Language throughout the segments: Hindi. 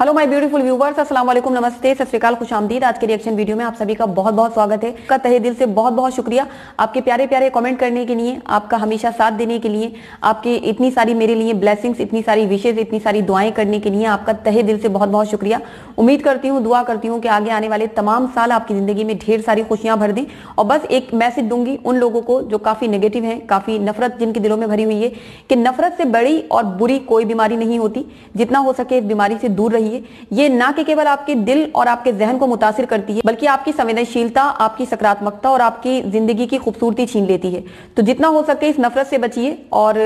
हेलो माय ब्यूटीफुल व्यूवर्स अस्सलाम वालेकुम नमस्ते सत श्रीकाल खुश आमदीद आज के रिएक्शन वीडियो में आप सभी का बहुत बहुत स्वागत है का तहे दिल से बहुत बहुत शुक्रिया आपके प्यारे प्यारे कमेंट करने के लिए आपका हमेशा साथ देने के लिए आपके इतनी सारी मेरे लिए ब्लेसिंग्स इतनी सारी विशेज इतनी सारी दुआएं करने के लिए आपका तहे दिल से बहुत बहुत शुक्रिया उम्मीद करती हूँ दुआ करती हूँ कि आगे आने वाले तमाम साल आपकी जिंदगी में ढेर सारी खुशियां भर दें और बस एक मैसेज दूंगी उन लोगों को जो काफी नेगेटिव है काफी नफरत जिनके दिलों में भरी हुई है कि नफरत से बड़ी और बुरी कोई बीमारी नहीं होती जितना हो सके इस बीमारी से दूर चाहिए ये ना कि केवल आपके दिल और आपके जहन को मुतासर करती है बल्कि आपकी संवेदनशीलता आपकी सकारात्मकता और आपकी जिंदगी की खूबसूरती छीन लेती है तो जितना हो सके इस नफरत से बचिए और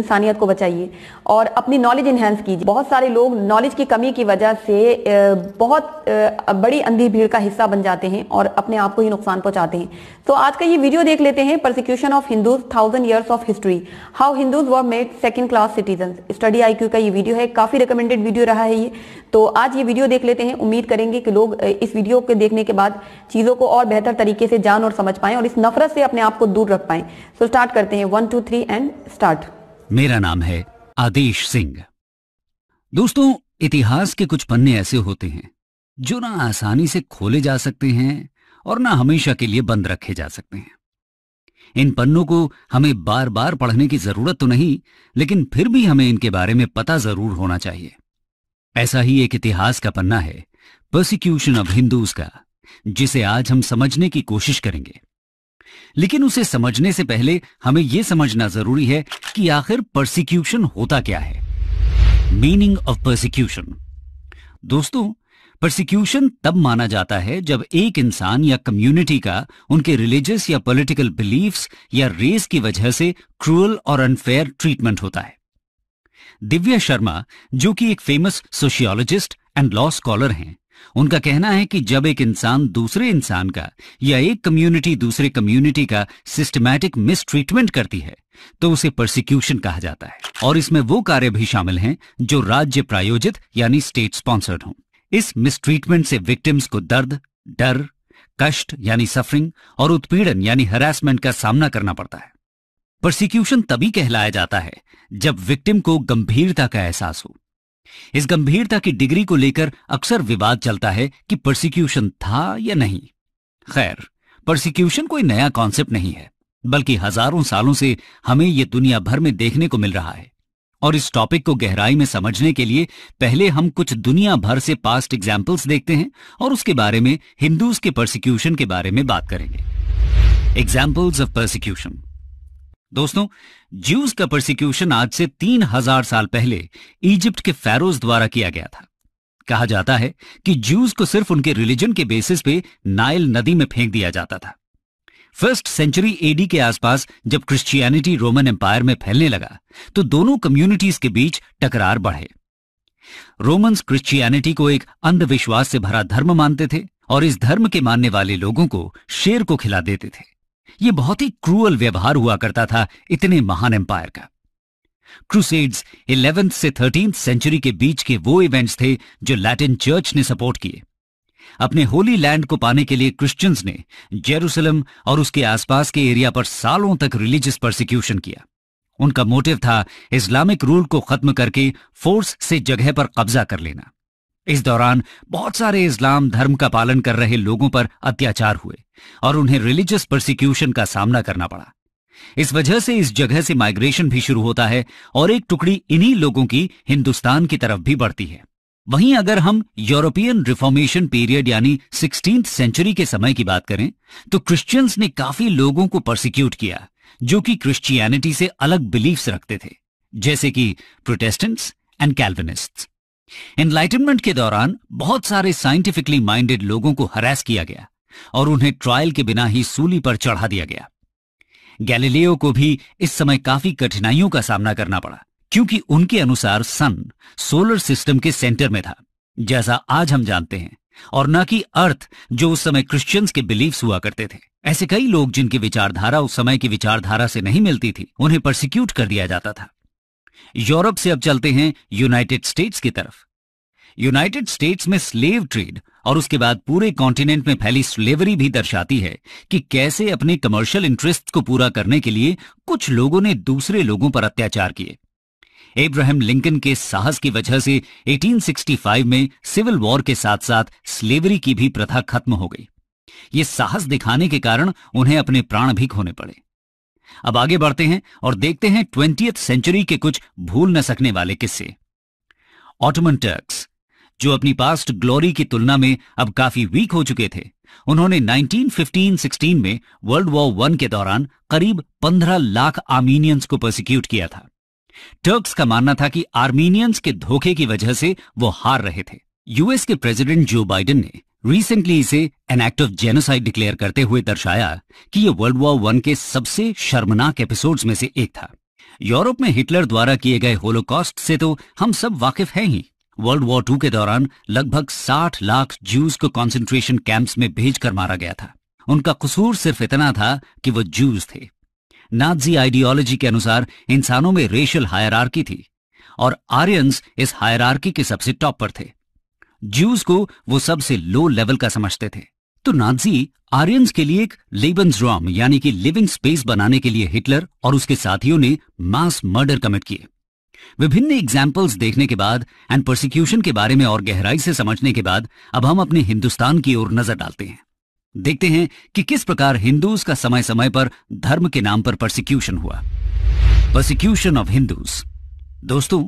इंसानियत को बचाइए और अपनी नॉलेज इन्हेंस कीजिए बहुत सारे लोग नॉलेज की कमी की वजह से बहुत बड़ी अंधी भीड़ का हिस्सा बन जाते हैं और अपने आप को ही नुकसान पहुंचाते हैं तो आज का ये वीडियो देख लेते हैं prosecution of Hindus thousand years of history how Hindus were made second class citizen study IQ का ये वीडियो है काफी रिकमेंडेड वीडियो रहा है ये तो आज ये वीडियो देख लेते हैं उम्मीद करेंगे कि लोग इस वीडियो को देखने के बाद चीजों को और बेहतर तरीके से जान और समझ पाए और इस नफरत से अपने आप को दूर रख पाए सो स्टार्ट करते हैं one two three and start मेरा नाम है आदेश सिंह दोस्तों इतिहास के कुछ पन्ने ऐसे होते हैं जो ना आसानी से खोले जा सकते हैं और ना हमेशा के लिए बंद रखे जा सकते हैं इन पन्नों को हमें बार बार पढ़ने की जरूरत तो नहीं लेकिन फिर भी हमें इनके बारे में पता जरूर होना चाहिए ऐसा ही एक इतिहास का पन्ना है प्रोसिक्यूशन ऑफ हिंदूज का जिसे आज हम समझने की कोशिश करेंगे लेकिन उसे समझने से पहले हमें यह समझना जरूरी है कि आखिर परसिक्यूशन होता क्या है मीनिंग ऑफ परसिक्यूशन दोस्तों परसिक्यूशन तब माना जाता है जब एक इंसान या कम्युनिटी का उनके रिलीजियस या पॉलिटिकल बिलीफ्स या रेस की वजह से क्रूअल और अनफेयर ट्रीटमेंट होता है दिव्या शर्मा जो कि एक famous sociologist and law scholar हैं उनका कहना है कि जब एक इंसान दूसरे इंसान का या एक कम्युनिटी दूसरे कम्युनिटी का सिस्टमैटिक मिसट्रीटमेंट करती है तो उसे प्रोसिक्यूशन कहा जाता है और इसमें वो कार्य भी शामिल हैं जो राज्य प्रायोजित यानी स्टेट स्पॉन्सर्ड हों इस मिसट्रीटमेंट से विक्टिम्स को दर्द डर कष्ट यानी सफरिंग और उत्पीड़न यानी हरासमेंट का सामना करना पड़ता है प्रोसिक्यूशन तभी कहलाया जाता है जब विक्टिम को गंभीरता का एहसास हो इस गंभीरता की डिग्री को लेकर अक्सर विवाद चलता है कि प्रोसिक्यूशन था या नहीं खैर प्रोसिक्यूशन कोई नया कॉन्सेप्ट नहीं है बल्कि हजारों सालों से हमें यह दुनिया भर में देखने को मिल रहा है और इस टॉपिक को गहराई में समझने के लिए पहले हम कुछ दुनिया भर से पास्ट एग्जाम्पल्स देखते हैं और उसके बारे में हिंदूज के प्रोसिक्यूशन के बारे में बात करेंगे एग्जाम्पल्स ऑफ प्रोसिक्यूशन दोस्तों ज्यूज का प्रोसिक्यूशन आज से तीन हजार साल पहले इजिप्ट के फैरोज द्वारा किया गया था कहा जाता है कि ज्यूज को सिर्फ उनके रिलीजन के बेसिस पे नाइल नदी में फेंक दिया जाता था फर्स्ट सेंचुरी एडी के आसपास जब क्रिश्चियनिटी रोमन एम्पायर में फैलने लगा तो दोनों कम्युनिटीज के बीच टकरार बढ़े रोमन्स क्रिश्चियनिटी को एक अंधविश्वास से भरा धर्म मानते थे और इस धर्म के मानने वाले लोगों को शेर को खिला देते थे यह बहुत ही क्रूअल व्यवहार हुआ करता था इतने महान एम्पायर का क्रूसेड्स इलेवेंथ से थर्टीन सेंचुरी के बीच के वो इवेंट्स थे जो लैटिन चर्च ने सपोर्ट किए अपने होली लैंड को पाने के लिए क्रिश्चियंस ने जेरूसलम और उसके आसपास के एरिया पर सालों तक रिलीजियस प्रोसिक्यूशन किया उनका मोटिव था इस्लामिक रूल को खत्म करके फोर्स से जगह पर कब्जा कर लेना इस दौरान बहुत सारे इस्लाम धर्म का पालन कर रहे लोगों पर अत्याचार हुए और उन्हें रिलीजियस प्रोसिक्यूशन का सामना करना पड़ा इस वजह से इस जगह से माइग्रेशन भी शुरू होता है और एक टुकड़ी इन्हीं लोगों की हिंदुस्तान की तरफ भी बढ़ती है वहीं अगर हम यूरोपियन रिफॉर्मेशन पीरियड यानी सिक्सटीन सेंचुरी के समय की बात करें तो क्रिश्चियंस ने काफी लोगों को प्रोसिक्यूट किया जो कि क्रिश्चियनिटी से अलग बिलीफ्स रखते थे जैसे कि प्रोटेस्टेंट्स एंड कैल्विनिस्ट्स एनलाइटनमेंट के दौरान बहुत सारे साइंटिफिकली माइंडेड लोगों को हरास किया गया और उन्हें ट्रायल के बिना ही सूली पर चढ़ा दिया गया गैलीलियो को भी इस समय काफी कठिनाइयों का सामना करना पड़ा क्योंकि उनके अनुसार सन सोलर सिस्टम के सेंटर में था जैसा आज हम जानते हैं और न कि अर्थ जो उस समय क्रिश्चियंस के बिलीव्स हुआ करते थे ऐसे कई लोग जिनकी विचारधारा उस समय की विचारधारा से नहीं मिलती थी उन्हें प्रोसिक्यूट कर दिया जाता था यूरोप से अब चलते हैं यूनाइटेड स्टेट्स की तरफ यूनाइटेड स्टेट्स में स्लेव ट्रेड और उसके बाद पूरे कॉन्टिनेंट में फैली स्लेवरी भी दर्शाती है कि कैसे अपने कमर्शियल इंटरेस्ट को पूरा करने के लिए कुछ लोगों ने दूसरे लोगों पर अत्याचार किए एब्राहम लिंकन के साहस की वजह से 1865 में सिविल वॉर के साथ साथ स्लेवरी की भी प्रथा खत्म हो गई ये साहस दिखाने के कारण उन्हें अपने प्राण भी खोने पड़े अब आगे बढ़ते हैं और देखते हैं ट्वेंटी सेंचुरी के कुछ भूल न सकने वाले किस्से ऑटोमन टर्क्स जो अपनी पास्ट ग्लोरी की तुलना में अब काफी वीक हो चुके थे उन्होंने 1915-16 में वर्ल्ड वॉर वन के दौरान करीब 15 लाख आर्मीनियंस को प्रोसिक्यूट किया था टर्क्स का मानना था कि आर्मीनियंस के धोखे की वजह से वो हार रहे थे यूएस के प्रेसिडेंट जो बाइडेन ने रिसेंटली इसे an act of genocide declare करते हुए दर्शाया कि यह वर्ल्ड वॉर वन के सबसे शर्मनाक एपिसोड्स में से एक था यूरोप में हिटलर द्वारा किए गए होलोकॉस्ट से तो हम सब वाकिफ हैं ही वर्ल्ड वॉर टू के दौरान लगभग 60 लाख जूस को कॉन्सेंट्रेशन कैंप्स में भेजकर मारा गया था उनका कसूर सिर्फ इतना था कि वो जूस थे नाजी आइडियोलॉजी के अनुसार इंसानों में रेशियल हायरार्की थी और आर्यंस इस हायरार्की के सबसे टॉप पर थे ज्यूज को वो सबसे लो लेवल का समझते थे तो नाजी आर्यन के लिए एक लेबन यानी कि लिविंग स्पेस बनाने के लिए हिटलर और उसके साथियों ने मास मर्डर कमिट किए विभिन्न एग्जाम्पल्स देखने के बाद एंड प्रोसिक्यूशन के बारे में और गहराई से समझने के बाद अब हम अपने हिंदुस्तान की ओर नजर डालते हैं देखते हैं कि किस प्रकार हिंदूज का समय समय पर धर्म के नाम पर प्रोसिक्यूशन हुआ प्रोसिक्यूशन ऑफ हिंदूज दोस्तों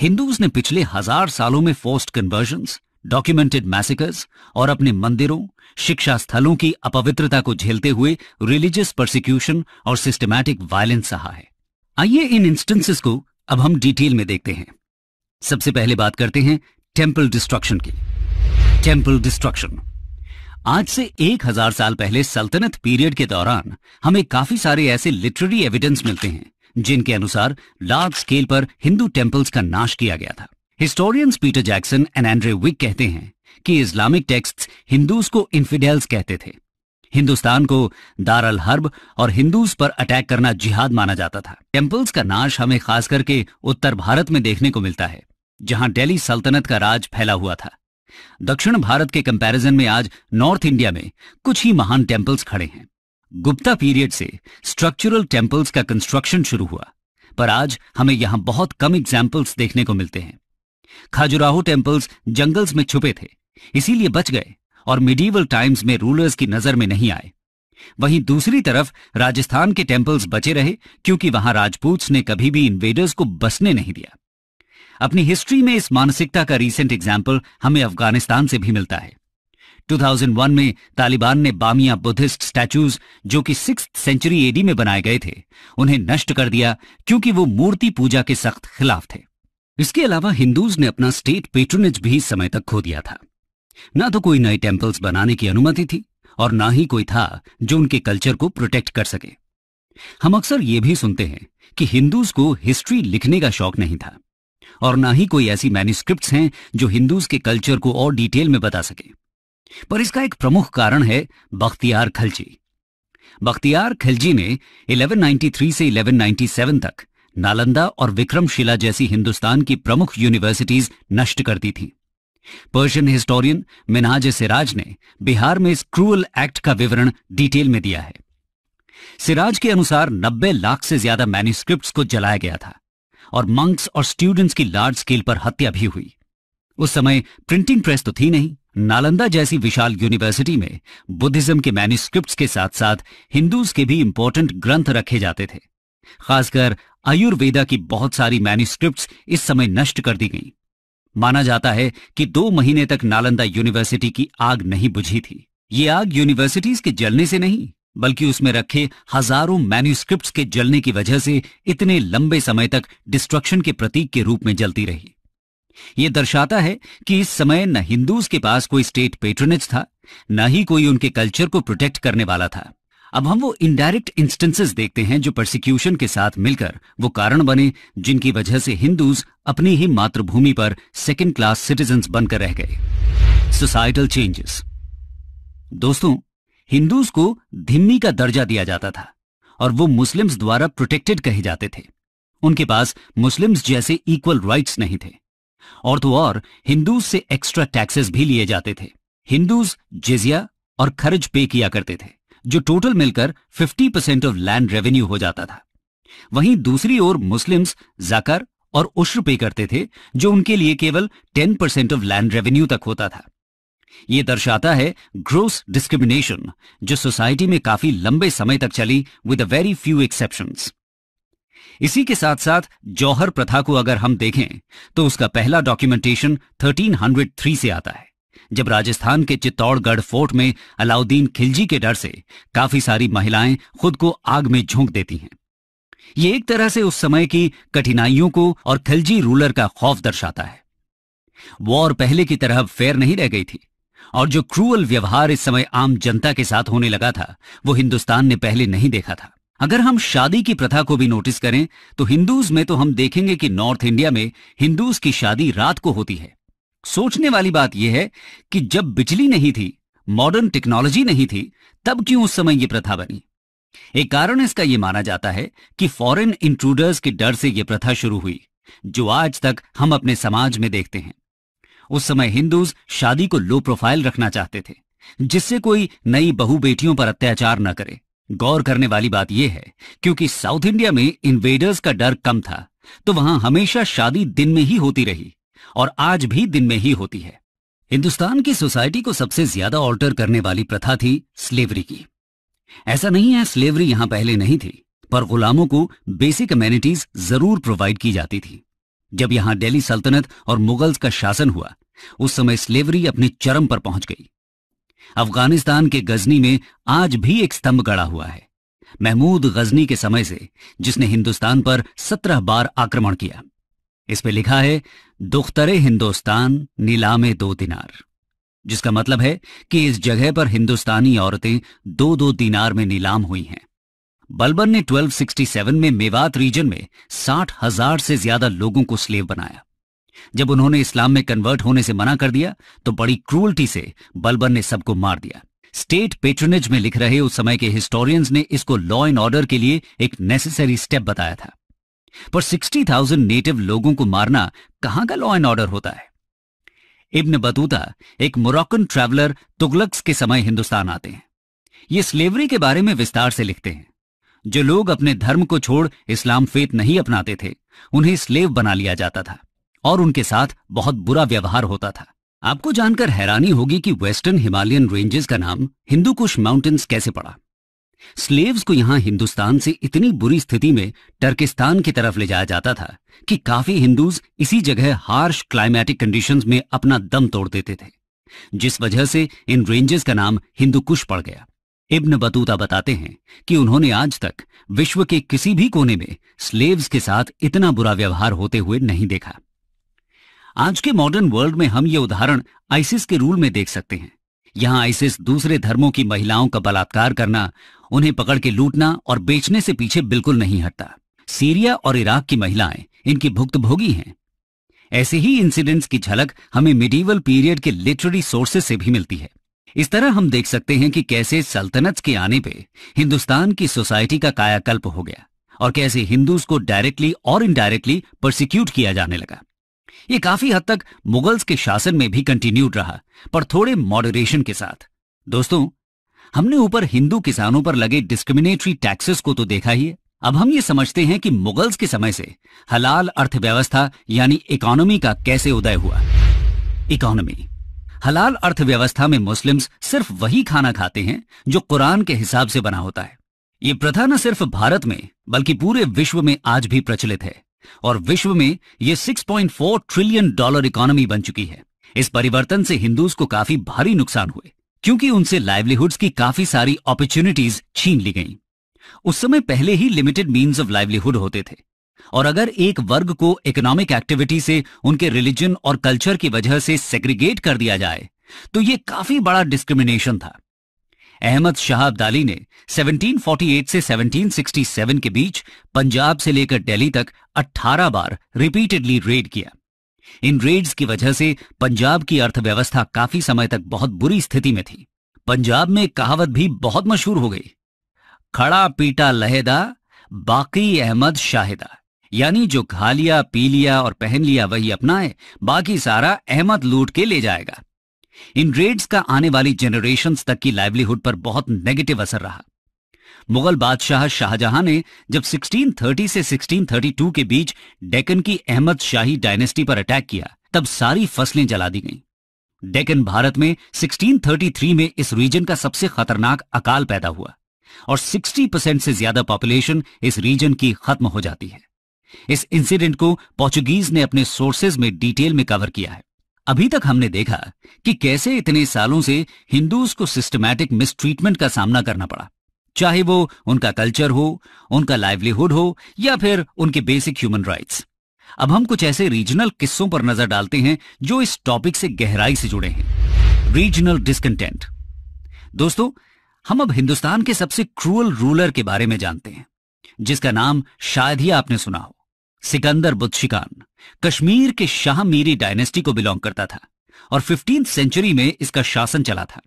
हिंदूज ने पिछले हजार सालों में फोस्ट कन्वर्जन डॉक्यूमेंटेड मैसेकर्स और अपने मंदिरों शिक्षा स्थलों की अपवित्रता को झेलते हुए रिलीजियस प्रोसिक्यूशन और सिस्टमैटिक वायलेंस रहा है आइए इन इंस्टेंसेस को अब हम डिटेल में देखते हैं सबसे पहले बात करते हैं टेम्पल डिस्ट्रक्शन की टेम्पल डिस्ट्रक्शन आज से एक हजार साल पहले सल्तनत पीरियड के दौरान हमें काफी सारे ऐसे लिटरेरी एविडेंस मिलते हैं जिनके अनुसार लार्ज स्केल पर हिंदू टेम्पल्स का नाश किया गया था historians Peter Jackson and Andre Wink कहते हैं कि इस्लामिक टेक्स्ट हिंदूज को इन्फिडेल्स कहते थे हिंदुस्तान को दारल हर्ब और हिंदूज पर अटैक करना जिहाद माना जाता था टेम्पल्स का नाश हमें खास करके उत्तर भारत में देखने को मिलता है जहां डेली सल्तनत का राज फैला हुआ था दक्षिण भारत के कंपैरिजन में आज नॉर्थ इंडिया में कुछ ही महान टेम्पल्स खड़े हैं गुप्ता पीरियड से स्ट्रक्चरल टेम्पल्स का कंस्ट्रक्शन शुरू हुआ पर आज हमें यहां बहुत कम एग्जाम्पल्स देखने को मिलते हैं खाजुराहो टेम्पल्स जंगल्स में छुपे थे इसीलिए बच गए और मिडीवल टाइम्स में रूलर्स की नजर में नहीं आए वहीं दूसरी तरफ राजस्थान के टेम्पल्स बचे रहे क्योंकि वहां राजपूत ने कभी भी इन्वेडर्स को बसने नहीं दिया अपनी हिस्ट्री में इस मानसिकता का रीसेंट एग्जाम्पल हमें अफगानिस्तान से भी मिलता है 2001 में तालिबान ने बामिया बुद्धिस्ट स्टैचूज जो कि सिक्स सेंचुरी एडी में बनाए गए थे उन्हें नष्ट कर दिया क्योंकि वो मूर्ति पूजा के सख्त खिलाफ थे इसके अलावा हिंदूज ने अपना स्टेट पेट्रोनेज भी समय तक खो दिया था ना तो कोई नए टेम्पल्स बनाने की अनुमति थी और ना ही कोई था जो उनके कल्चर को प्रोटेक्ट कर सके हम अक्सर यह भी सुनते हैं कि हिंदूज को हिस्ट्री लिखने का शौक नहीं था और ना ही कोई ऐसी मैन्यूस्क्रिप्ट हैं जो हिंदूज के कल्चर को और डिटेल में बता सके पर इसका एक प्रमुख कारण है बख्तियार खलजी बख्तियार खलजी ने 1193 से 1197 तक नालंदा और विक्रमशिला जैसी हिंदुस्तान की प्रमुख यूनिवर्सिटीज नष्ट कर दी थी पर्शियन हिस्टोरियन मिनाज सिराज ने बिहार में इस क्रूअल एक्ट का विवरण डिटेल में दिया है सिराज के अनुसार 90 लाख से ज्यादा मैन्यूस्क्रिप्ट को जलाया गया था और मंक्स और स्टूडेंट्स की लार्ज स्केल पर हत्या भी हुई उस समय प्रिंटिंग प्रेस तो थी नहीं नालंदा जैसी विशाल यूनिवर्सिटी में बुद्धिज्म के मैन्यूस्क्रिप्ट के साथ साथ हिंदूज के भी इंपॉर्टेंट ग्रंथ रखे जाते थे खासकर आयुर्वेदा की बहुत सारी मैन्यूस्क्रिप्ट्स इस समय नष्ट कर दी गईं। माना जाता है कि दो महीने तक नालंदा यूनिवर्सिटी की आग नहीं बुझी थी ये आग यूनिवर्सिटीज के जलने से नहीं बल्कि उसमें रखे हजारों मैन्यूस्क्रिप्ट के जलने की वजह से इतने लंबे समय तक डिस्ट्रक्शन के प्रतीक के रूप में जलती रही ये दर्शाता है कि इस समय न हिंदूज के पास कोई स्टेट पेट्रोनेज था न ही कोई उनके कल्चर को प्रोटेक्ट करने वाला था अब हम वो इनडायरेक्ट इंस्टेंसेस देखते हैं जो प्रोसिक्यूशन के साथ मिलकर वो कारण बने जिनकी वजह से हिंदूज अपनी ही मातृभूमि पर सेकेंड क्लास सिटीजन बनकर रह गए सोसाइटल चेंजेस दोस्तों हिंदूज को धिम्मी का दर्जा दिया जाता था और वो मुस्लिम्स द्वारा प्रोटेक्टेड कहे जाते थे उनके पास मुस्लिम्स जैसे इक्वल राइट्स नहीं थे और तो और हिंदूज से एक्स्ट्रा टैक्सेस भी लिए जाते थे हिंदूज जिजिया और खर्च पे किया करते थे जो टोटल मिलकर 50 परसेंट ऑफ लैंड रेवेन्यू हो जाता था वहीं दूसरी ओर मुस्लिम्स जकर और उश्र पे करते थे जो उनके लिए केवल 10 परसेंट ऑफ लैंड रेवेन्यू तक होता था यह दर्शाता है ग्रोस डिस्क्रिमिनेशन जो सोसाइटी में काफी लंबे समय तक चली with a very few exception इसी के साथ साथ जौहर प्रथा को अगर हम देखें तो उसका पहला डॉक्यूमेंटेशन 1303 से आता है जब राजस्थान के चित्तौड़गढ़ फोर्ट में अलाउद्दीन खिलजी के डर से काफी सारी महिलाएं खुद को आग में झोंक देती हैं ये एक तरह से उस समय की कठिनाइयों को और खिलजी रूलर का खौफ दर्शाता है वॉर पहले की तरह फेयर नहीं रह गई थी और जो क्रूअल व्यवहार इस समय आम जनता के साथ होने लगा था वो हिंदुस्तान ने पहले नहीं देखा था अगर हम शादी की प्रथा को भी नोटिस करें तो हिंदूज में तो हम देखेंगे कि नॉर्थ इंडिया में हिंदूज की शादी रात को होती है सोचने वाली बात यह है कि जब बिजली नहीं थी मॉडर्न टेक्नोलॉजी नहीं थी तब क्यों उस समय यह प्रथा बनी एक कारण इसका यह माना जाता है कि फॉरेन इंट्रूडर्स के डर से यह प्रथा शुरू हुई जो आज तक हम अपने समाज में देखते हैं उस समय हिंदूज शादी को लो प्रोफाइल रखना चाहते थे जिससे कोई नई बहु बेटियों पर अत्याचार न करे गौर करने वाली बात यह है क्योंकि साउथ इंडिया में इन्वेडर्स का डर कम था तो वहां हमेशा शादी दिन में ही होती रही और आज भी दिन में ही होती है हिंदुस्तान की सोसाइटी को सबसे ज्यादा ऑल्टर करने वाली प्रथा थी स्लेवरी की ऐसा नहीं है स्लेवरी यहां पहले नहीं थी पर गुलामों को बेसिक अमेनिटीज जरूर प्रोवाइड की जाती थी जब यहां दिल्ली सल्तनत और मुगल्स का शासन हुआ उस समय स्लेवरी अपने चरम पर पहुंच गई अफगानिस्तान के गजनी में आज भी एक स्तंभ गड़ा हुआ है महमूद गजनी के समय से जिसने हिंदुस्तान पर सत्रह बार आक्रमण किया इस पर लिखा है दुख्तरे हिंदुस्तान नीलामे दो दिनार जिसका मतलब है कि इस जगह पर हिंदुस्तानी औरतें दो दो दिनार में नीलाम हुई हैं बलबन ने 1267 में मेवात रीजन में साठ हजार से ज्यादा लोगों को स्लेव बनाया जब उन्होंने इस्लाम में कन्वर्ट होने से मना कर दिया तो बड़ी क्रूअल्टी से बलबन ने सबको मार दिया स्टेट पेट्रनेज में लिख रहे उस समय के हिस्टोरियंस ने इसको लॉ एंड ऑर्डर के लिए एक नेसेसरी स्टेप बताया था पर 60,000 नेटिव लोगों को मारना कहां का लॉ एंड ऑर्डर होता है इब्न बतूता एक मोरक्कन ट्रैवलर तुगलक्स के समय हिंदुस्तान आते हैं ये स्लेवरी के बारे में विस्तार से लिखते हैं जो लोग अपने धर्म को छोड़ इस्लाम फेत नहीं अपनाते थे उन्हें स्लेव बना लिया जाता था और उनके साथ बहुत बुरा व्यवहार होता था आपको जानकर हैरानी होगी कि वेस्टर्न हिमालयन रेंजेस का नाम हिंदू कुश माउंटेन्स कैसे पड़ा स्लेव्स को यहां हिंदुस्तान से इतनी बुरी स्थिति में टर्किस्तान की तरफ ले जाया जाता था कि काफी हिंदूज इसी जगह हार्श क्लाइमेटिक कंडीशंस में अपना दम तोड़ देते थे जिस वजह से इन रेंजेस का नाम हिंदू कुश पड़ गया इब्न बतूता बताते हैं कि उन्होंने आज तक विश्व के किसी भी कोने में स्लेव्स के साथ इतना बुरा व्यवहार होते हुए नहीं देखा आज के मॉडर्न वर्ल्ड में हम ये उदाहरण आइसिस के रूल में देख सकते हैं यहाँ आइसिस दूसरे धर्मों की महिलाओं का बलात्कार करना उन्हें पकड़ के लूटना और बेचने से पीछे बिल्कुल नहीं हटता सीरिया और इराक की महिलाएं इनकी भुक्तभोगी हैं ऐसे ही इंसिडेंट्स की झलक हमें मिडीवल पीरियड के लिटरेरी सोर्सेस से भी मिलती है इस तरह हम देख सकते हैं कि कैसे सल्तनत के आने पे हिंदुस्तान की सोसाइटी का कायाकल्प हो गया और कैसे हिंदूज को डायरेक्टली और इनडायरेक्टली प्रोसिक्यूट किया जाने लगा ये काफी हद तक मुगल्स के शासन में भी कंटिन्यूड रहा पर थोड़े मॉडरेशन के साथ दोस्तों हमने ऊपर हिंदू किसानों पर लगे डिस्क्रिमिनेटरी टैक्सेस को तो देखा ही है अब हम ये समझते हैं कि मुगल्स के समय से हलाल अर्थव्यवस्था यानी इकोनॉमी का कैसे उदय हुआ इकोनॉमी हलाल अर्थव्यवस्था में मुस्लिम्स सिर्फ वही खाना खाते हैं जो कुरान के हिसाब से बना होता है ये प्रथा न सिर्फ भारत में बल्कि पूरे विश्व में आज भी प्रचलित है और विश्व में यह 6.4 ट्रिलियन डॉलर इकोनॉमी बन चुकी है इस परिवर्तन से हिंदूज को काफी भारी नुकसान हुए क्योंकि उनसे लाइवलीहुड्स की काफी सारी अपॉर्चुनिटीज छीन ली गईं। उस समय पहले ही लिमिटेड मीन्स ऑफ लाइवलीहुड होते थे और अगर एक वर्ग को इकोनॉमिक एक्टिविटी से उनके रिलीजन और कल्चर की वजह से सेग्रीगेट कर दिया जाए तो यह काफी बड़ा डिस्क्रिमिनेशन था अहमद शाह अब्दाली ने 1748 से 1767 के बीच पंजाब से लेकर दिल्ली तक 18 बार रिपीटेडली रेड किया इन रेड्स की वजह से पंजाब की अर्थव्यवस्था काफी समय तक बहुत बुरी स्थिति में थी पंजाब में कहावत भी बहुत मशहूर हो गई खड़ा पीटा लहेदा बाकी अहमद शाहिदा यानी जो खा लिया पी लिया और पहन लिया वही अपनाए बाकी सारा अहमद लूट के ले जाएगा इन रेड्स का आने वाली जनरेशन तक की लाइवलीहुड पर बहुत नेगेटिव असर रहा मुगल बादशाह शाहजहां ने जब 1630 से 1632 के बीच डेकन की अहमद शाही डायनेस्टी पर अटैक किया तब सारी फसलें जला दी गईं। डेकन भारत में 1633 में इस रीजन का सबसे खतरनाक अकाल पैदा हुआ और 60 परसेंट से ज्यादा पॉपुलेशन इस रीजन की खत्म हो जाती है इस इंसिडेंट को पोर्चुगीज ने अपने सोर्सेज में डिटेल में कवर किया है अभी तक हमने देखा कि कैसे इतने सालों से हिंदूज को सिस्टमैटिक मिसट्रीटमेंट का सामना करना पड़ा चाहे वो उनका कल्चर हो उनका लाइवलीहुड हो या फिर उनके बेसिक ह्यूमन राइट्स अब हम कुछ ऐसे रीजनल किस्सों पर नजर डालते हैं जो इस टॉपिक से गहराई से जुड़े हैं रीजनल डिस्कंटेंट दोस्तों हम अब हिंदुस्तान के सबसे क्रूअल रूलर के बारे में जानते हैं जिसका नाम शायद ही आपने सुना हो सिकंदर बुद्धिकान कश्मीर के शाह मीरी डायनेस्टी को बिलोंग करता था और फिफ्टींथ सेंचुरी में इसका शासन चला था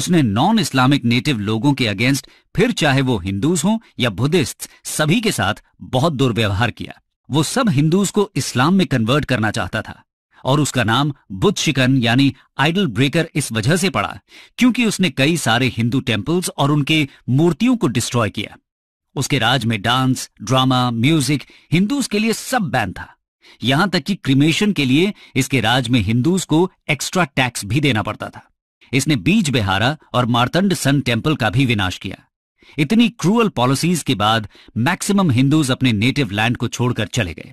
उसने नॉन इस्लामिक नेटिव लोगों के अगेंस्ट फिर चाहे वो हिंदूज हों या बुद्धिस्ट सभी के साथ बहुत दुर्व्यवहार किया वो सब हिंदूज को इस्लाम में कन्वर्ट करना चाहता था और उसका नाम बुद्ध शिकन यानी आइडल ब्रेकर इस वजह से पड़ा क्योंकि उसने कई सारे हिंदू टेम्पल्स और उनके मूर्तियों को डिस्ट्रॉय किया उसके राज में डांस ड्रामा म्यूजिक हिंदूज के लिए सब बैन था यहां तक कि क्रिमेशन के लिए इसके राज में हिंदूज को एक्स्ट्रा टैक्स भी देना पड़ता था इसने बीज बेहारा और मारतंड सन टेम्पल का भी विनाश किया इतनी क्रूअल पॉलिसीज के बाद मैक्सिमम हिंदूज अपने नेटिव लैंड को छोड़कर चले गए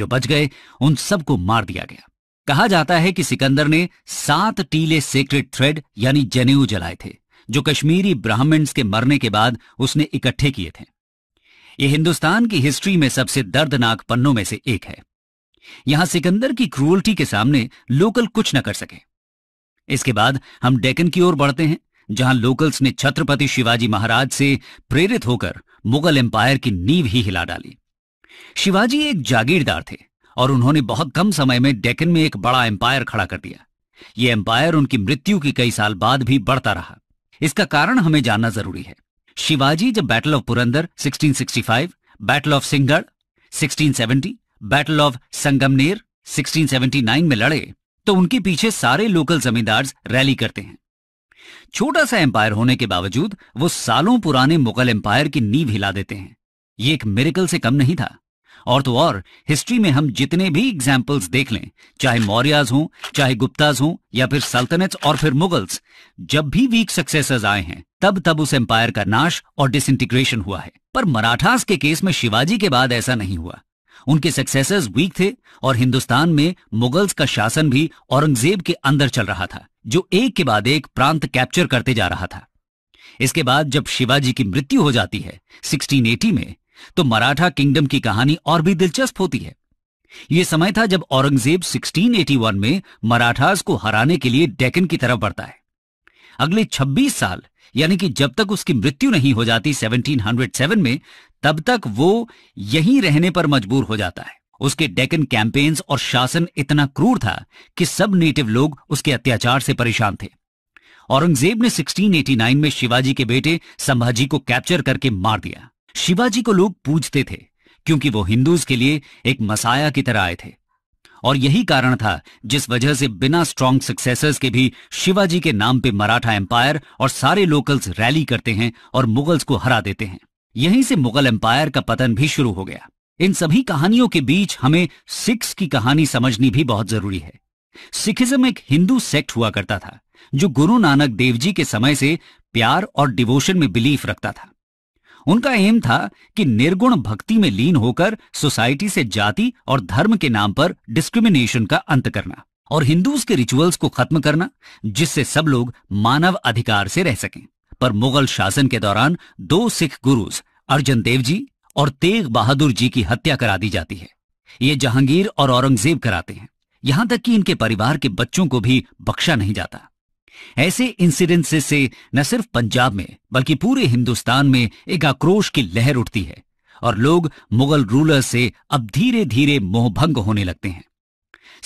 जो बच गए उन सबको मार दिया गया कहा जाता है कि सिकंदर ने सात टीले सेक्रेट थ्रेड यानी जनेऊ जलाए थे जो कश्मीरी ब्राह्मण्स के मरने के बाद उसने इकट्ठे किए थे ये हिंदुस्तान की हिस्ट्री में सबसे दर्दनाक पन्नों में से एक है यहां सिकंदर की क्रूअल्टी के सामने लोकल कुछ न कर सके इसके बाद हम डेकन की ओर बढ़ते हैं जहां लोकल्स ने छत्रपति शिवाजी महाराज से प्रेरित होकर मुगल एम्पायर की नींव ही हिला डाली शिवाजी एक जागीरदार थे और उन्होंने बहुत कम समय में डेकन में एक बड़ा एम्पायर खड़ा कर दिया यह एम्पायर उनकी मृत्यु के कई साल बाद भी बढ़ता रहा इसका कारण हमें जानना जरूरी है शिवाजी जब battle of Purandar 1665, battle of Sinhagad 1670, battle of Sangamner 1679 में लड़े तो उनके पीछे सारे लोकल जमींदार रैली करते हैं छोटा सा एम्पायर होने के बावजूद वो सालों पुराने मुगल एम्पायर की नींव हिला देते हैं ये एक मेरिकल से कम नहीं था और तो और हिस्ट्री में हम जितने भी एग्जाम्पल्स देख लें चाहे मौर्याज हों चाहे गुप्ताज हों या फिर सल्तनत और फिर मुगल्स जब भी वीक सक्सेसर्स आए हैं तब तब उस एम्पायर का नाश और डिसइंटीग्रेशन हुआ है पर मराठास के केस में शिवाजी के बाद ऐसा नहीं हुआ उनके सक्सेसर्स वीक थे और हिंदुस्तान में मुगल्स का शासन भी औरंगजेब के अंदर चल रहा था जो एक के बाद एक प्रांत कैप्चर करते जा रहा था इसके बाद जब शिवाजी की मृत्यु हो जाती है 1680 में तो मराठा किंगडम की कहानी और भी दिलचस्प होती है यह समय था जब औरंगजेब 1681 में मराठास को हराने के लिए डेकन की तरफ बढ़ता है अगले 26 साल यानी कि जब तक उसकी मृत्यु नहीं हो जाती 1707 में तब तक वो यहीं रहने पर मजबूर हो जाता है उसके डेकन कैंपेन्स और शासन इतना क्रूर था कि सब नेटिव लोग उसके अत्याचार से परेशान थे औरंगजेब ने 1689 में शिवाजी के बेटे संभाजी को कैप्चर करके मार दिया शिवाजी को लोग पूजते थे क्योंकि वो हिंदूज के लिए एक मसाया की तरह आए थे और यही कारण था जिस वजह से बिना स्ट्रांग सक्सेसर्स के भी शिवाजी के नाम पे मराठा एम्पायर और सारे लोकल्स रैली करते हैं और मुगल्स को हरा देते हैं यहीं से मुगल एम्पायर का पतन भी शुरू हो गया इन सभी कहानियों के बीच हमें सिख्स की कहानी समझनी भी बहुत जरूरी है सिखिज्म एक हिंदू सेक्ट हुआ करता था जो गुरु नानक देव जी के समय से प्यार और डिवोशन में बिलीफ रखता था उनका एम था कि निर्गुण भक्ति में लीन होकर सोसाइटी से जाति और धर्म के नाम पर डिस्क्रिमिनेशन का अंत करना और हिंदूज के रिचुअल्स को खत्म करना जिससे सब लोग मानव अधिकार से रह सकें पर मुगल शासन के दौरान दो सिख गुरुज अर्जन देव जी और तेग बहादुर जी की हत्या करा दी जाती है ये जहांगीर और औरंगजेब कराते हैं यहां तक कि इनके परिवार के बच्चों को भी बख्शा नहीं जाता ऐसे इंसिडेंसेस से न सिर्फ पंजाब में बल्कि पूरे हिंदुस्तान में एक आक्रोश की लहर उठती है और लोग मुगल रूलर से अब धीरे धीरे मोहभंग होने लगते हैं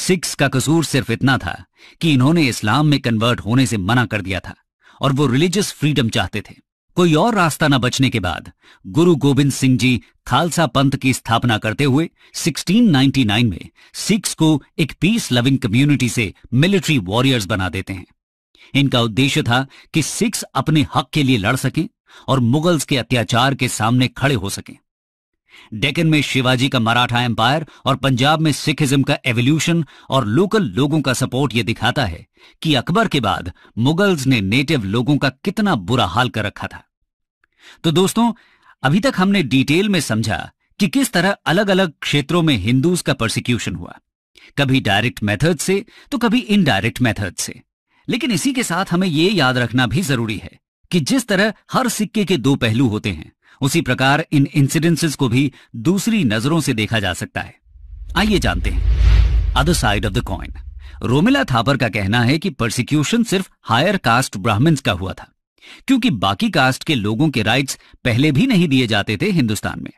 सिक्स का कसूर सिर्फ इतना था कि इन्होंने इस्लाम में कन्वर्ट होने से मना कर दिया था और वो रिलीजियस फ्रीडम चाहते थे कोई और रास्ता न बचने के बाद गुरु गोविंद सिंह जी खालसा पंथ की स्थापना करते हुए 1699 में सिक्स को एक पीस लविंग कम्युनिटी से मिलिट्री वॉरियर्स बना देते हैं इनका उद्देश्य था कि सिख्स अपने हक के लिए लड़ सकें और मुगल्स के अत्याचार के सामने खड़े हो सकें डेकन में शिवाजी का मराठा एम्पायर और पंजाब में सिखिज्म का एवोल्यूशन और लोकल लोगों का सपोर्ट यह दिखाता है कि अकबर के बाद मुगल्स ने नेटिव लोगों का कितना बुरा हाल कर रखा था तो दोस्तों अभी तक हमने डिटेल में समझा कि किस तरह अलग अलग क्षेत्रों में हिंदूज का प्रोसिक्यूशन हुआ कभी डायरेक्ट मेथड से तो कभी इनडायरेक्ट मेथड से लेकिन इसी के साथ हमें ये याद रखना भी जरूरी है कि जिस तरह हर सिक्के के दो पहलू होते हैं उसी प्रकार इन इंसिडेंसेस को भी दूसरी नजरों से देखा जा सकता है आइए जानते हैं other side of the coin Romila Thapar का कहना है कि प्रोसिक्यूशन सिर्फ हायर कास्ट ब्राह्मण्स का हुआ था क्योंकि बाकी कास्ट के लोगों के राइट्स पहले भी नहीं दिए जाते थे हिंदुस्तान में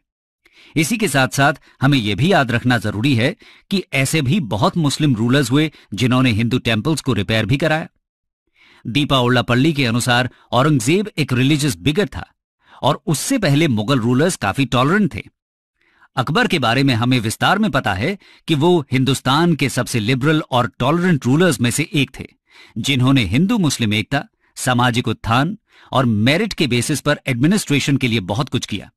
इसी के साथ साथ हमें यह भी याद रखना जरूरी है कि ऐसे भी बहुत मुस्लिम रूलर्स हुए जिन्होंने हिंदू टेम्पल्स को रिपेयर भी कराया दीपा उल्लापल्ली के अनुसार औरंगजेब एक रिलीजियस बिगर था और उससे पहले मुगल रूलर्स काफी टॉलरेंट थे अकबर के बारे में हमें विस्तार में पता है कि वो हिंदुस्तान के सबसे लिबरल और टॉलरेंट रूलर्स में से एक थे जिन्होंने हिंदू मुस्लिम एकता सामाजिक उत्थान और मेरिट के बेसिस पर एडमिनिस्ट्रेशन के लिए बहुत कुछ किया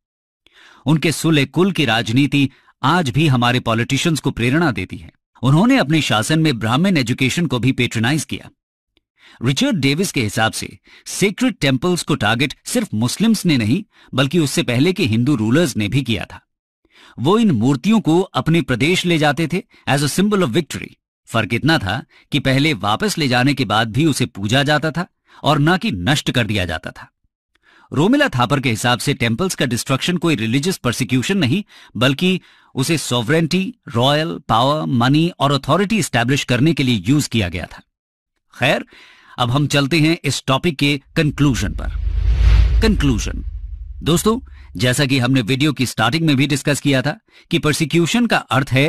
उनके सुले कुल की राजनीति आज भी हमारे पॉलिटिशियंस को प्रेरणा देती है उन्होंने अपने शासन में ब्राह्मण एजुकेशन को भी पेट्रनाइज किया रिचर्ड डेविस के हिसाब से सेक्रेट टेम्पल्स को टारगेट सिर्फ मुस्लिम्स ने नहीं बल्कि उससे पहले के हिंदू रूलर्स ने भी किया था वो इन मूर्तियों को अपने प्रदेश ले जाते थे as a symbol of victory फर्क इतना था कि पहले वापस ले जाने के बाद भी उसे पूजा जाता था और ना कि नष्ट कर दिया जाता था रोमिला थापर के हिसाब से टेम्पल्स का डिस्ट्रक्शन कोई रिलीजियस प्रोसिक्यूशन नहीं बल्कि उसे सॉवरेंटी रॉयल पावर मनी और अथॉरिटी स्टैब्लिश करने के लिए यूज किया गया था खैर अब हम चलते हैं इस टॉपिक के कंक्लूजन पर कंक्लूजन दोस्तों जैसा कि हमने वीडियो की स्टार्टिंग में भी डिस्कस किया था कि प्रोसिक्यूशन का अर्थ है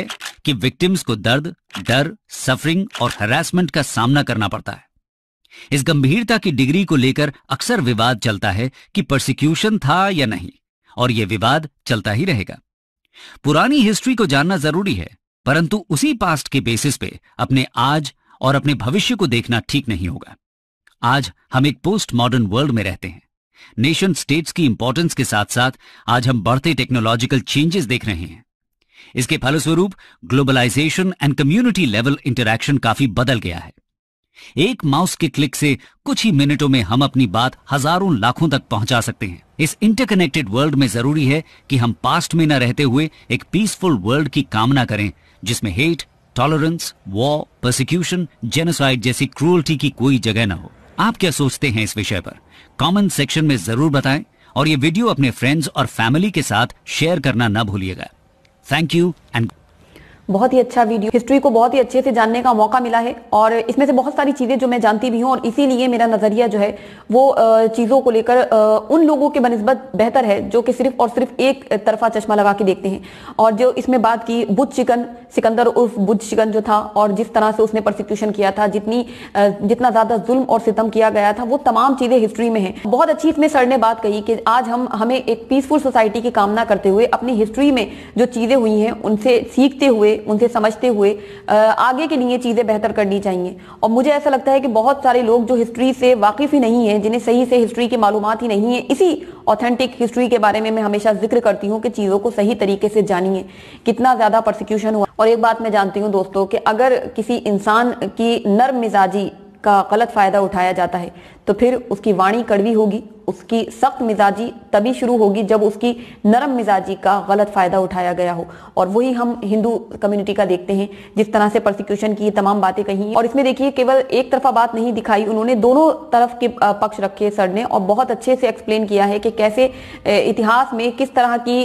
कि विक्टिम्स को दर्द डर सफरिंग और हरासमेंट का सामना करना पड़ता है इस गंभीरता की डिग्री को लेकर अक्सर विवाद चलता है कि प्रोसिक्यूशन था या नहीं और यह विवाद चलता ही रहेगा पुरानी हिस्ट्री को जानना जरूरी है परंतु उसी पास्ट के बेसिस पे अपने आज और अपने भविष्य को देखना ठीक नहीं होगा आज हम एक पोस्ट मॉडर्न वर्ल्ड में रहते हैं नेशन स्टेट्स की इंपॉर्टेंस के साथ साथ आज हम बढ़ते टेक्नोलॉजिकल चेंजेस देख रहे हैं इसके फलस्वरूप globalisation and community level interaction काफी बदल गया है एक माउस के क्लिक से कुछ ही मिनटों में हम अपनी बात हजारों लाखों तक पहुंचा सकते हैं इस इंटरकनेक्टेड वर्ल्ड में जरूरी है कि हम पास्ट में न रहते हुए एक पीसफुल वर्ल्ड की कामना करें जिसमें hate tolerance war prosecution genocide जैसी क्रूअल्टी की कोई जगह न हो आप क्या सोचते हैं इस विषय पर कमेंट सेक्शन में जरूर बताएं और ये वीडियो अपने फ्रेंड्स और फैमिली के साथ शेयर करना ना भूलिएगा थैंक यू एंड बहुत ही अच्छा वीडियो हिस्ट्री को बहुत ही अच्छे से जानने का मौका मिला है और इसमें से बहुत सारी चीज़ें जो मैं जानती भी हूँ और इसीलिए मेरा नज़रिया जो है वो चीज़ों को लेकर उन लोगों के बनस्बत बेहतर है जो कि सिर्फ और सिर्फ एक तरफा चश्मा लगा के देखते हैं और जो इसमें बात की बुद्ध चिकन सिकंदर उर्फ बुद्ध चिकन जो था और जिस तरह से उसने प्रोसिक्यूशन किया था जितनी जितना ज़्यादा जुल्म और सितम किया गया था वो तमाम चीज़ें हिस्ट्री में है बहुत अच्छी इसमें सर ने बात कही कि आज हम हमें एक पीसफुल सोसाइटी की कामना करते हुए अपनी हिस्ट्री में जो चीज़ें हुई हैं उनसे सीखते हुए उनसे समझते हुए आगे के लिए चीज़ें बेहतर करनी चाहिए और मुझे ऐसा लगता है कि बहुत सारे लोग जो हिस्ट्री से वाकिफ़ ही नहीं है जिन्हें सही से हिस्ट्री की मालूम ही नहीं है इसी ऑथेंटिक हिस्ट्री के बारे में मैं हमेशा जिक्र करती हूँ कि चीज़ों को सही तरीके से जानिए कितना ज़्यादा प्रोसिक्यूशन हुआ और एक बात मैं जानती हूँ दोस्तों कि अगर किसी इंसान की नर्म मिजाजी का गलत फ़ायदा उठाया जाता है तो फिर उसकी वाणी कड़वी होगी उसकी सख्त मिजाजी तभी शुरू होगी जब उसकी नरम मिजाजी का गलत फ़ायदा उठाया गया हो और वही हम हिंदू कम्युनिटी का देखते हैं जिस तरह से प्रोसिक्यूशन की तमाम बातें कही और इसमें देखिए केवल एक तरफा बात नहीं दिखाई उन्होंने दोनों तरफ के पक्ष रखे सर ने और बहुत अच्छे से एक्सप्लेन किया है कि कैसे इतिहास में किस तरह की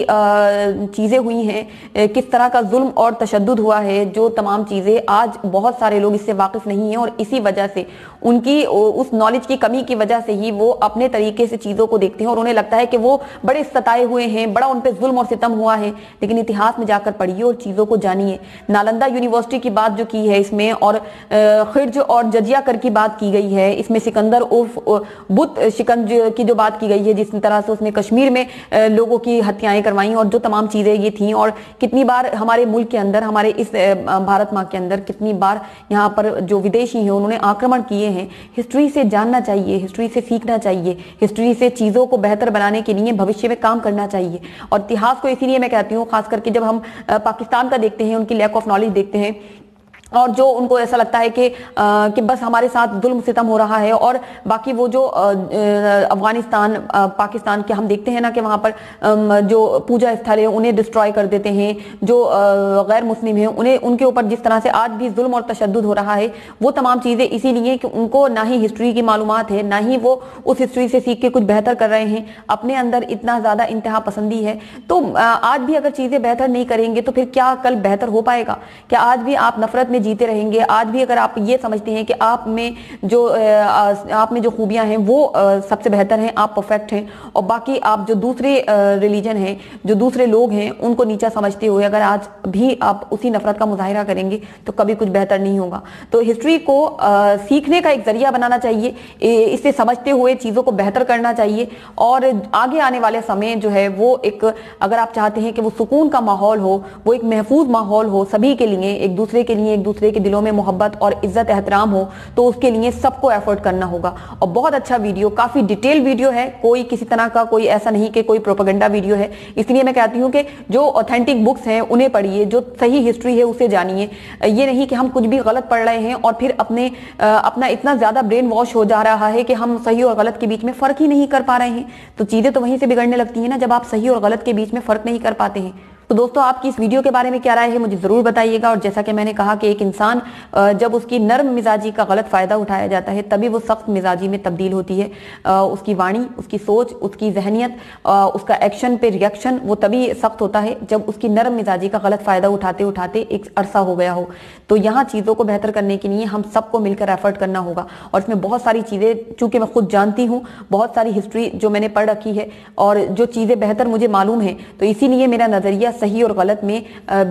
चीज़ें हुई हैं किस तरह का जुल्म और तशद हुआ है जो तमाम चीज़ें आज बहुत सारे लोग इससे वाकिफ नहीं है और इसी वजह से उनकी उस नॉलेज की कमी कमी की वजह से ही वो अपने तरीके से चीजों को देखते हैं और उन्हें लगता है कि वो बड़े सताए हुए हैं बड़ा उन पर जुल्म और सितम हुआ है लेकिन इतिहास में जाकर पढ़िए और चीजों को जानिए नालंदा यूनिवर्सिटी की बात जो की है इसमें और खिर्ज और जजिया कर की बात की गई है इसमें सिकंदर उफ बुत शिकंज की जो बात की गई है जिस तरह से उसने कश्मीर में लोगों की हत्याएं करवाई और जो तमाम चीजें ये थी और कितनी बार हमारे मुल्क के अंदर हमारे इस भारत माँ के अंदर कितनी बार यहाँ पर जो विदेशी हैं उन्होंने आक्रमण किए हैं हिस्ट्री से जानना चाहिए चाहिए हिस्ट्री से सीखना चाहिए हिस्ट्री से चीज़ों को बेहतर बनाने के लिए भविष्य में काम करना चाहिए और इतिहास को इसीलिए मैं कहती हूँ खास करके जब हम पाकिस्तान का देखते हैं उनकी लैक ऑफ नॉलेज देखते हैं और जो उनको ऐसा लगता है कि आ, कि बस हमारे साथ जुल्म सितम हो रहा है और बाकी वो जो अफगानिस्तान पाकिस्तान के हम देखते हैं ना कि वहाँ पर जो पूजा स्थल है उन्हें डिस्ट्रॉय कर देते हैं जो गैर मुस्लिम हैं उन्हें उनके ऊपर जिस तरह से आज भी जुल्म और तशद हो रहा है वो तमाम चीज़ें इसीलिए कि उनको ना ही हिस्ट्री की मालूम है ना ही वो उस हिस्ट्री से सीख के कुछ बेहतर कर रहे हैं अपने अंदर इतना ज़्यादा इंतहा पसंदी है तो आज भी अगर चीज़ें बेहतर नहीं करेंगे तो फिर क्या कल बेहतर हो पाएगा क्या आज भी आप नफरत में जीते रहेंगे आज भी अगर आप ये समझते हैं कि आप में जो आप में जो खूबियां हैं वो सबसे बेहतर हैं आप परफेक्ट हैं और बाकी आप जो दूसरे रिलीजन हैं जो दूसरे लोग हैं उनको नीचा समझते हुए अगर आज भी आप उसी नफरत का मुजाहरा करेंगे तो कभी कुछ बेहतर नहीं होगा तो हिस्ट्री को सीखने का एक जरिया बनाना चाहिए इससे समझते हुए चीज़ों को बेहतर करना चाहिए और आगे आने वाले समय जो है वो एक अगर आप चाहते हैं कि वो सुकून का माहौल हो वो एक महफूज माहौल हो सभी के लिए एक दूसरे के लिए एक दूसरे के दिलों में मोहब्बत और इज्जत एहतराम हो तो उसके लिए सबको एफर्ट करना होगा और बहुत अच्छा वीडियो काफी डिटेल वीडियो है कोई किसी तरह का कोई ऐसा नहीं कि कोई प्रोपागेंडा वीडियो है इसलिए मैं कहती हूँ कि जो ऑथेंटिक बुक्स हैं उन्हें पढ़िए जो सही हिस्ट्री है उसे जानिए ये नहीं कि हम कुछ भी गलत पढ़ रहे हैं और फिर अपने अपना इतना ज्यादा ब्रेन वॉश हो जा रहा है कि हम सही और गलत के बीच में फर्क ही नहीं कर पा रहे हैं तो चीजें तो वहीं से बिगड़ने लगती है ना जब आप सही और गलत के बीच में फर्क नहीं कर पाते हैं तो दोस्तों आपकी इस वीडियो के बारे में क्या राय है मुझे ज़रूर बताइएगा और जैसा कि मैंने कहा कि एक इंसान जब उसकी नर्म मिजाजी का गलत फ़ायदा उठाया जाता है तभी वो सख्त मिजाजी में तब्दील होती है उसकी वाणी उसकी सोच उसकी जहनीत उसका एक्शन पे रिएक्शन वो तभी सख्त होता है जब उसकी नरम मिजाजी का गलत फ़ायदा उठाते उठाते एक अरसा हो गया हो तो यहाँ चीज़ों को बेहतर करने के लिए हम सबको मिलकर एफर्ट करना होगा और इसमें बहुत सारी चीज़ें चूंकि मैं खुद जानती हूँ बहुत सारी हिस्ट्री जो मैंने पढ़ रखी है और जो चीज़ें बेहतर मुझे मालूम है तो इसीलिए मेरा नज़रिया सही और गलत में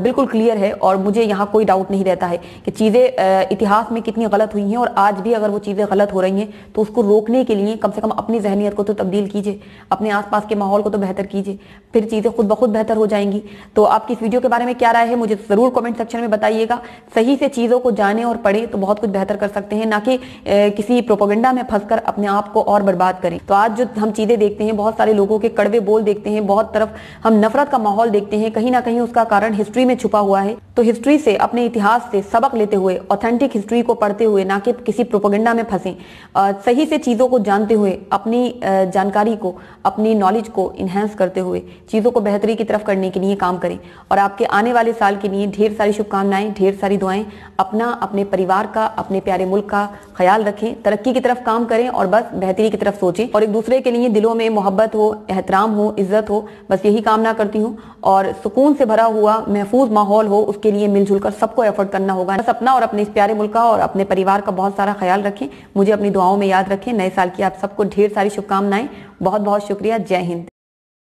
बिल्कुल क्लियर है और मुझे यहाँ कोई डाउट नहीं रहता है कि चीज़ें इतिहास में कितनी गलत हुई हैं और आज भी अगर वो चीज़ें गलत हो रही हैं तो उसको रोकने के लिए कम से कम अपनी जहनीत को तो तब्दील कीजिए अपने आसपास के माहौल को तो बेहतर कीजिए फिर चीज़ें खुद ब खुद बेहतर हो जाएंगी तो आपकी इस वीडियो के बारे में क्या राय है मुझे ज़रूर कॉमेंट सेक्शन में बताइएगा सही से चीज़ों को जाने और पढ़े तो बहुत कुछ बेहतर कर सकते हैं ना कि किसी प्रोपोगंडा में फंस अपने आप को और बर्बाद करें तो आज जो हम चीज़ें देखते हैं बहुत सारे लोगों के कड़वे बोल देखते हैं बहुत तरफ हम नफरत का माहौल देखते हैं कहीं ना कहीं उसका कारण हिस्ट्री में छुपा हुआ है तो हिस्ट्री से अपने इतिहास से सबक लेते हुए ऑथेंटिक हिस्ट्री को पढ़ते हुए ना कि किसी प्रोपोगंडा में फंसे सही से चीज़ों को जानते हुए अपनी जानकारी को अपनी नॉलेज को इन्हेंस करते हुए चीज़ों को बेहतरी की तरफ करने के लिए काम करें और आपके आने वाले साल के लिए ढेर सारी शुभकामनाएं ढेर सारी दुआएं अपना अपने परिवार का अपने प्यारे मुल्क का ख्याल रखें तरक्की की तरफ काम करें और बस बेहतरी की तरफ सोचें और एक दूसरे के लिए दिलों में मोहब्बत हो एहतराम हो इज्जत हो बस यही कामना करती हूँ और सुकून से भरा हुआ महफूज माहौल हो उसके लिए मिलजुल कर सबको एफर्ट करना होगा बस अपना और अपने इस प्यारे मुल्क का और अपने परिवार का बहुत सारा ख्याल रखें मुझे अपनी दुआओं में याद रखें नए साल की आप सबको ढेर सारी शुभकामनाएं बहुत बहुत शुक्रिया जय हिंद